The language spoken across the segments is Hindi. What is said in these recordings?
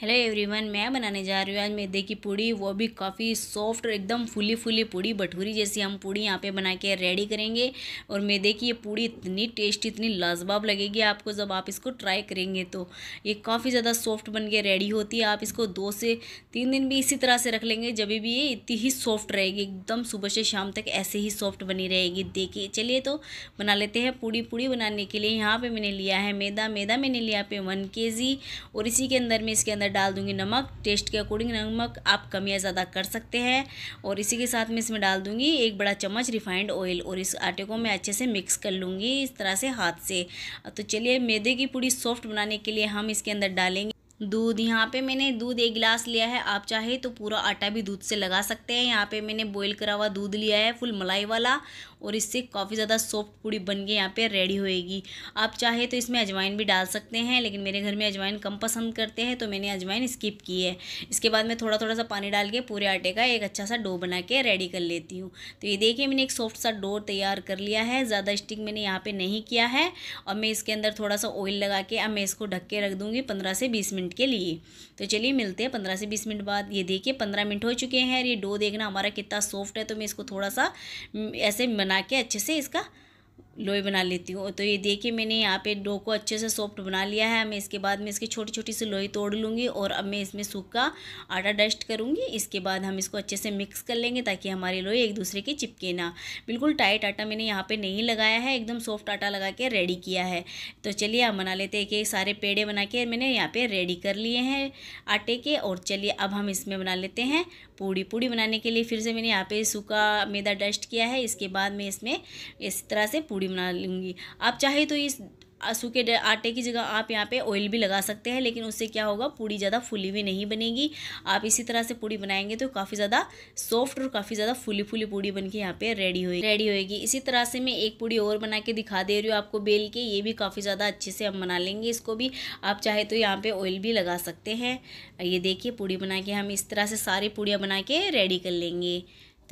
हेलो एवरीवन मैं बनाने जा रही हूँ आज मैदे की पूड़ी वो भी काफ़ी सॉफ्ट और एकदम फुली फुली पूड़ी भटूरी जैसी हम पूड़ी यहाँ पे बना के रेडी करेंगे और मैदे की ये पूड़ी इतनी टेस्टी इतनी लाजवाब लगेगी आपको जब आप इसको ट्राई करेंगे तो ये काफ़ी ज़्यादा सॉफ्ट बन के रेडी होती है आप इसको दो से तीन दिन भी इसी तरह से रख लेंगे जब भी ये इतनी ही सॉफ्ट रहेगी एकदम सुबह से शाम तक ऐसे ही सॉफ्ट बनी रहेगी देखिए चलिए तो बना लेते हैं पूड़ी पूड़ी बनाने के लिए यहाँ पर मैंने लिया है मैदा मैदा मैंने लिया पे वन के और इसी के अंदर में इसके अंदर अंदर डाल दूँगी नमक टेस्ट के अकॉर्डिंग नमक आप कम या ज़्यादा कर सकते हैं और इसी के साथ मैं इसमें डाल दूँगी एक बड़ा चम्मच रिफाइंड ऑयल और इस आटे को मैं अच्छे से मिक्स कर लूँगी इस तरह से हाथ से तो चलिए मैदे की पूड़ी सॉफ्ट बनाने के लिए हम इसके अंदर डालेंगे दूध यहाँ पे मैंने दूध एक गिलास लिया है आप चाहे तो पूरा आटा भी दूध से लगा सकते हैं यहाँ पे मैंने बॉईल करा हुआ दूध लिया है फुल मलाई वाला और इससे काफ़ी ज़्यादा सॉफ्ट पूड़ी बन के यहाँ पर रेडी होएगी आप चाहे तो इसमें अजवाइन भी डाल सकते हैं लेकिन मेरे घर में अजवाइन कम पसंद करते हैं तो मैंने अजवाइन स्किप की है इसके बाद मैं थोड़ा थोड़ा सा पानी डाल के पूरे आटे का एक अच्छा सा डो बना के रेडी कर लेती हूँ तो ये देखिए मैंने एक सॉफ्ट सा डो तैयार कर लिया है ज़्यादा स्टिक मैंने यहाँ पर नहीं किया है और मैं इसके अंदर थोड़ा सा ऑयल लगा के अब मैं इसको ढक के रख दूँगी पंद्रह से बीस मिनट के लिए तो चलिए मिलते हैं पंद्रह से बीस मिनट बाद ये देखिए पंद्रह मिनट हो चुके हैं और ये डो देखना हमारा कितना सॉफ्ट है तो मैं इसको थोड़ा सा हम्म, ऐसे बना बना के अच्छे से इसका लोई बना लेती हूँ तो ये देखिए मैंने यहाँ पे डो को अच्छे से सॉफ्ट बना लिया है मैं इसके बाद में इसकी छोटी छोटी सी लोई तोड़ लूँगी और अब मैं इसमें सूखा आटा डस्ट करूँगी इसके बाद हम इसको अच्छे से मिक्स कर लेंगे ताकि हमारी लोई एक दूसरे की चिपके ना बिल्कुल टाइट आटा मैंने यहाँ पर नहीं लगाया है एकदम सॉफ्ट आटा लगा के रेडी किया है तो चलिए हम बना लेते हैं कि सारे पेड़े बना के मैंने यहाँ पर रेडी कर लिए हैं आटे के और चलिए अब हम इसमें बना लेते हैं पूड़ी पूड़ी बनाने के लिए फिर से मैंने यहाँ पर सूखा मैदा डस्ट किया है इसके बाद मैं इसमें इस तरह से पूड़ी पूड़ी बना लूँगी आप चाहे तो इस सूखे आटे की जगह आप यहाँ पे ऑयल भी लगा सकते हैं लेकिन उससे क्या होगा पूड़ी ज़्यादा फुली हुई नहीं बनेगी आप इसी तरह से पूड़ी बनाएंगे तो काफ़ी ज़्यादा सॉफ्ट और काफ़ी ज़्यादा फुली फुली पूड़ी बन के यहाँ पे रेडी होगी रेडी होएगी इसी तरह से मैं एक पूड़ी और बना के दिखा दे रही हूँ आपको बेल के ये भी काफ़ी ज़्यादा अच्छे से हम बना लेंगे इसको भी आप चाहे तो यहाँ पर ऑयल भी लगा सकते हैं ये देखिए पूड़ी बना के हम इस तरह से सारी पूड़ियाँ बना के रेडी कर लेंगे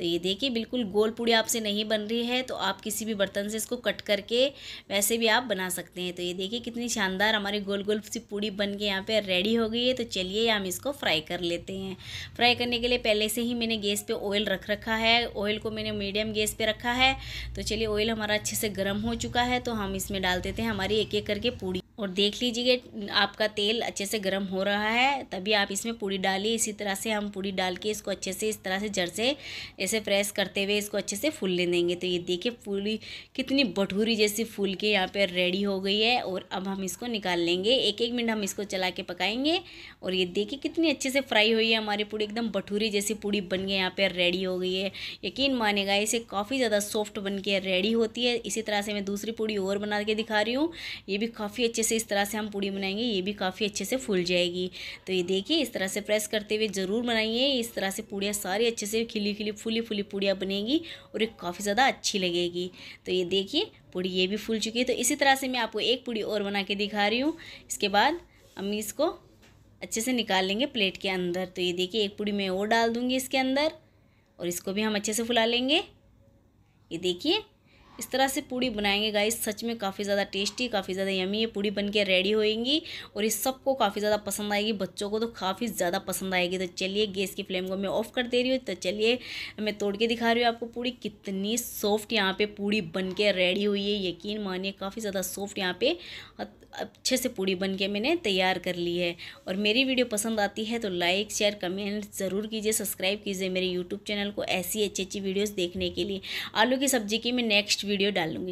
तो ये देखिए बिल्कुल गोल पूड़ी आपसे नहीं बन रही है तो आप किसी भी बर्तन से इसको कट करके वैसे भी आप बना सकते हैं तो ये देखिए कितनी शानदार हमारी गोल गोल सी पूड़ी बन के यहाँ पे रेडी हो गई है तो चलिए हम इसको फ्राई कर लेते हैं फ्राई करने के लिए पहले से ही मैंने गैस पर ऑयल रख रखा है ऑयल को मैंने मीडियम गैस पर रखा है तो चलिए ऑयल हमारा अच्छे से गर्म हो चुका है तो हम इसमें डाल देते हैं हमारी एक एक करके पूड़ी और देख लीजिए आपका तेल अच्छे से गर्म हो रहा है तभी आप इसमें पूड़ी डालिए इसी तरह से हम पूड़ी डाल के इसको अच्छे से इस तरह से जड़ से ऐसे प्रेस करते हुए इसको अच्छे से फूलने देंगे तो ये देखिए पूड़ी कितनी भटूरी जैसी फूल के यहाँ पर रेडी हो गई है और अब हम इसको निकाल लेंगे एक एक मिनट हम इसको चला के पकाएंगे और ये देखिए कितनी अच्छे से फ्राई हुई है हमारी पूड़ी एकदम भटूरी जैसी पूड़ी बन गई यहाँ पर रेडी हो गई है यकीन मानेगा इसे काफ़ी ज़्यादा सॉफ्ट बन के रेडी होती है इसी तरह से मैं दूसरी पूड़ी और बना के दिखा रही हूँ ये भी काफ़ी अच्छे से इस तरह से हम पूड़ी बनाएंगे ये भी काफ़ी अच्छे से फूल जाएगी तो ये देखिए इस तरह से प्रेस करते हुए ज़रूर बनाइए इस तरह से पूड़ियाँ सारी अच्छे से खिली खिली फूली फूली पूड़ियाँ बनेगी और ये काफ़ी ज़्यादा अच्छी लगेगी तो ये देखिए पूड़ी ये भी फूल चुकी है तो इसी तरह से मैं आपको एक पूड़ी और बना के दिखा रही हूँ इसके बाद हम इसको अच्छे से निकाल लेंगे प्लेट के अंदर तो ये देखिए एक पूड़ी मैं और डाल दूँगी इसके अंदर और इसको भी हम अच्छे से फुला लेंगे ये देखिए इस तरह से पूड़ी बनाएंगे गाइस सच में काफ़ी ज़्यादा टेस्टी काफ़ी ज़्यादा यमी ये पूड़ी बन के रेडी होएंगी और ये सबको काफ़ी ज़्यादा पसंद आएगी बच्चों को तो काफ़ी ज़्यादा पसंद आएगी तो चलिए गैस की फ्लेम को मैं ऑफ़ कर दे रही हूँ तो चलिए मैं तोड़ के दिखा रही हूँ आपको पूड़ी कितनी सॉफ्ट यहाँ पर पूड़ी बन के रेडी हुई है यकीन मानिए काफ़ी ज़्यादा सॉफ्ट यहाँ पे अच्छे से पूड़ी बन के मैंने तैयार कर ली है और मेरी वीडियो पसंद आती है तो लाइक शेयर कमेंट ज़रूर कीजिए सब्सक्राइब कीजिए मेरे यूट्यूब चैनल को ऐसी अच्छी अच्छी वीडियोज़ देखने के लिए आलू की सब्ज़ी की मैं नेक्स्ट वीडियो डाल लूँगी